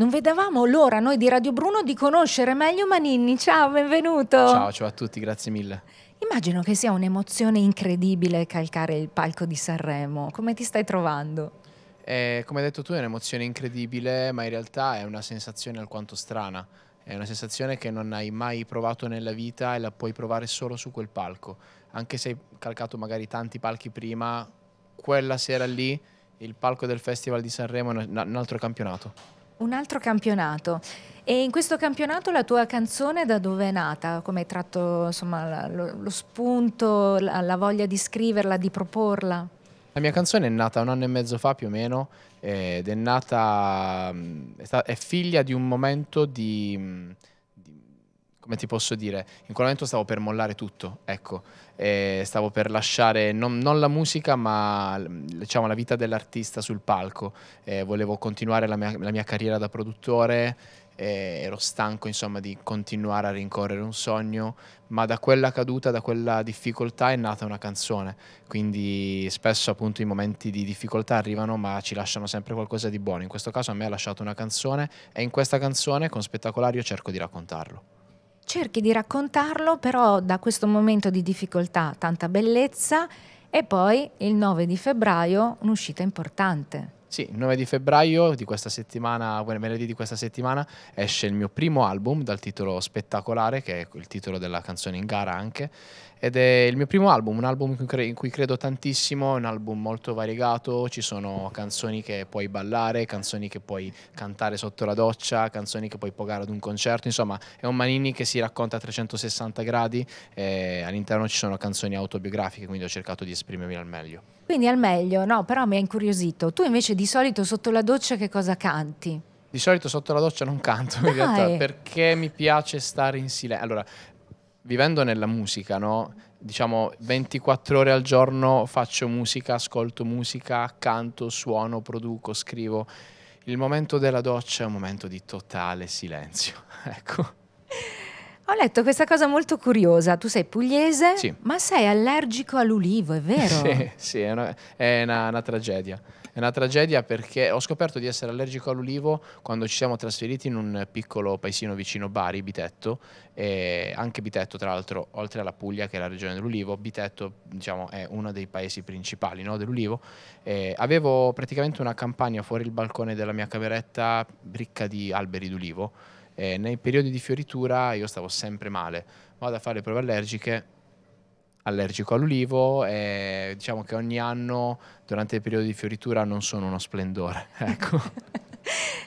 Non vedevamo l'ora noi di Radio Bruno di conoscere meglio Maninni. Ciao, benvenuto. Ciao, ciao a tutti, grazie mille. Immagino che sia un'emozione incredibile calcare il palco di Sanremo. Come ti stai trovando? Eh, come hai detto tu, è un'emozione incredibile, ma in realtà è una sensazione alquanto strana. È una sensazione che non hai mai provato nella vita e la puoi provare solo su quel palco. Anche se hai calcato magari tanti palchi prima, quella sera lì il palco del Festival di Sanremo è un altro campionato. Un altro campionato. E in questo campionato la tua canzone da dove è nata? Come hai tratto insomma, lo, lo, spunto, la, la, voglia di scriverla, di proporla? La mia canzone è nata un anno e mezzo fa più o meno ed è nata, mm, è figlia di un momento di mm, come ti posso dire, in quel momento stavo per mollare tutto, ecco, e stavo per lasciare non, non la musica ma diciamo, la vita dell'artista sul palco, e volevo continuare la mia, la mia, carriera da produttore, ero stanco insomma di continuare a rincorrere un sogno, ma da quella caduta, da quella difficoltà è nata una canzone, quindi spesso appunto i momenti di difficoltà arrivano ma ci lasciano sempre qualcosa di buono, in questo caso a me ha lasciato una canzone e in questa canzone con Spettacolare io cerco di raccontarlo cerchi di raccontarlo però da questo momento di difficoltà, tanta bellezza e poi il 9 di febbraio un'uscita importante. Sì, il 9 di febbraio di questa settimana, venerdì di questa settimana, esce il mio primo album dal titolo Spettacolare, che è il titolo della canzone in gara anche, ed è il mio primo album, un album in cui credo tantissimo, un album molto variegato, ci sono canzoni che puoi ballare, canzoni che puoi cantare sotto la doccia, canzoni che puoi pogare ad un concerto, insomma è un Manini che si racconta a 360 gradi, e all'interno ci sono canzoni autobiografiche, quindi ho cercato di esprimermi al meglio. Quindi al meglio, no, però mi ha incuriosito. Tu invece di di solito sotto la doccia che cosa canti? Di solito sotto la doccia non canto in ah, realtà eh. perché mi piace stare in silenzio. Allora, vivendo nella musica, no? diciamo 24 ore al giorno faccio musica, ascolto musica, canto, suono, produco, scrivo. Il momento della doccia è un momento di totale silenzio. ecco. Ho letto questa cosa molto curiosa. Tu sei pugliese, sì. ma sei allergico all'ulivo, è vero? sì, sì, è, una, è una, una, tragedia. È una tragedia perché ho scoperto di essere allergico all'ulivo quando ci siamo trasferiti in un piccolo paesino vicino Bari, Bitetto, anche Bitetto, tra l'altro, oltre alla Puglia, che è la regione dell'ulivo, Bitetto diciamo, è uno dei paesi principali no, dell'ulivo. E avevo praticamente una campagna fuori il balcone della mia cameretta ricca di alberi d'ulivo e nei periodi di fioritura io stavo sempre male. Vado a fare le prove allergiche, allergico all'ulivo e diciamo che ogni anno durante il periodo di fioritura non sono uno splendore. Ecco.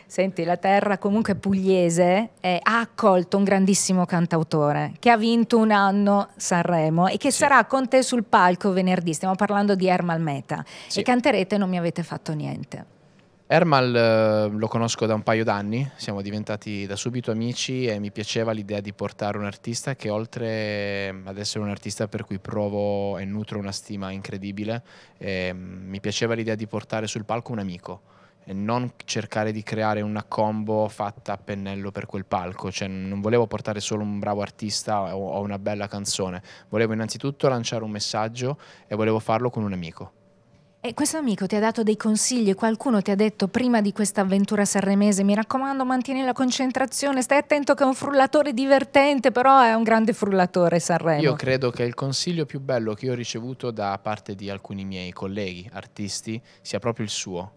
Senti, la terra comunque pugliese eh, ha accolto un grandissimo cantautore che ha vinto un anno Sanremo e che sì. sarà con te sul palco venerdì. Stiamo parlando di Ermal Meta. Sì. E canterete Non mi avete fatto niente. Ermal eh, lo conosco da un paio d'anni, siamo diventati da subito amici e mi piaceva l'idea di portare un artista che oltre ehm, ad essere un artista per cui provo e nutro una stima incredibile, eh, mi piaceva l'idea di portare sul palco un amico e non cercare di creare una combo fatta a pennello per quel palco, cioè non volevo portare solo un bravo artista o una bella canzone, volevo innanzitutto lanciare un messaggio e volevo farlo con un amico. E questo amico ti ha dato dei consigli, qualcuno ti ha detto prima di questa avventura sanremese, mi raccomando mantieni la concentrazione, stai attento che è un frullatore divertente, però è un grande frullatore Sanremo. Io credo che il consiglio più bello che io ho ricevuto da parte di alcuni miei colleghi artisti sia proprio il suo.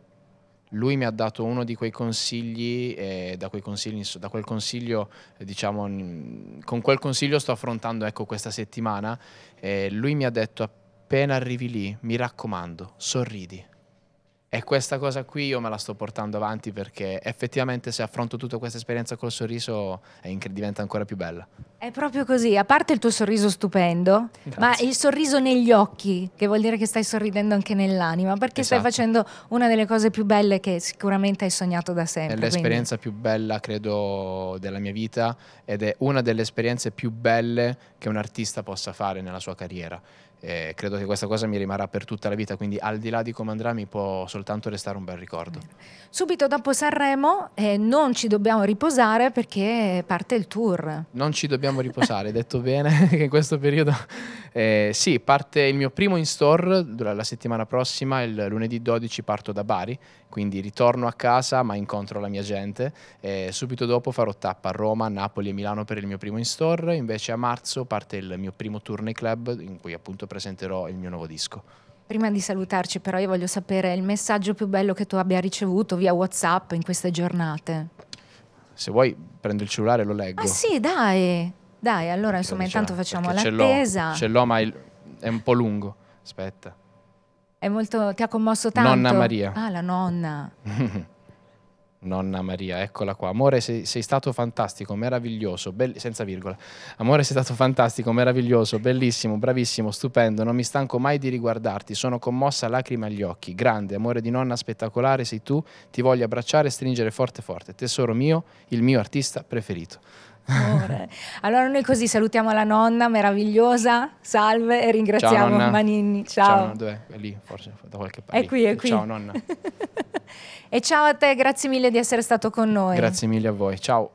Lui mi ha dato uno di quei consigli, eh, da, quei consigli da, quel consiglio, diciamo, con quel consiglio sto affrontando ecco, questa settimana. Eh, lui mi ha detto appena arrivi lì, mi raccomando, sorridi. E questa cosa qui io me la sto portando avanti perché effettivamente se affronto tutta questa esperienza col sorriso diventa ancora più bella. È proprio così, a parte il tuo sorriso stupendo, Grazie. ma il sorriso negli occhi, che vuol dire che stai sorridendo anche nell'anima, perché esatto. stai facendo una delle cose più belle che sicuramente hai sognato da sempre. È l'esperienza quindi. più bella, credo, della mia vita ed è una delle esperienze più belle che un artista possa fare nella sua carriera eh, credo che questa cosa mi rimarrà per tutta la vita, quindi al di là di come andrà mi può soltanto restare un bel ricordo. Subito dopo Sanremo eh, non ci dobbiamo riposare perché parte il tour. Non ci dobbiamo riposare, detto bene che in questo periodo eh, sì, parte il mio primo in store la settimana prossima, il lunedì 12 parto da Bari, quindi ritorno a casa ma incontro la mia gente e subito dopo farò tappa a Roma, Napoli e Milano per il mio primo in store, invece a marzo parte il mio primo tour nei club in cui appunto presenterò il mio nuovo disco. Prima di salutarci però io voglio sapere il messaggio più bello che tu abbia ricevuto via Whatsapp in queste giornate. Se vuoi prendo il cellulare e lo leggo. Ah sì, dai, dai, allora insomma intanto facciamo l'attesa. Ce l'ho ma il... è un po' lungo, aspetta. È molto, ti ha commosso tanto. Nonna Maria. Ah, la nonna. Nonna Maria, eccola qua. Amore, sei, sei stato fantastico, meraviglioso, bell- senza virgola. Amore, sei stato fantastico, meraviglioso, bellissimo, bravissimo, stupendo. Non mi stanco mai di riguardarti. Sono commossa, lacrime agli occhi. Grande, amore di nonna, spettacolare sei tu. Ti voglio abbracciare e stringere forte, forte. Tesoro mio, il mio artista preferito. Amore. allora noi così salutiamo la nonna meravigliosa, salve e ringraziamo ciao, Maninni. Ciao. Ciao, dov'è? Lì, forse, da qualche parte. È qui, è qui. Ciao nonna. E ciao a te, grazie mille di essere stato con noi. Grazie mille a voi, ciao.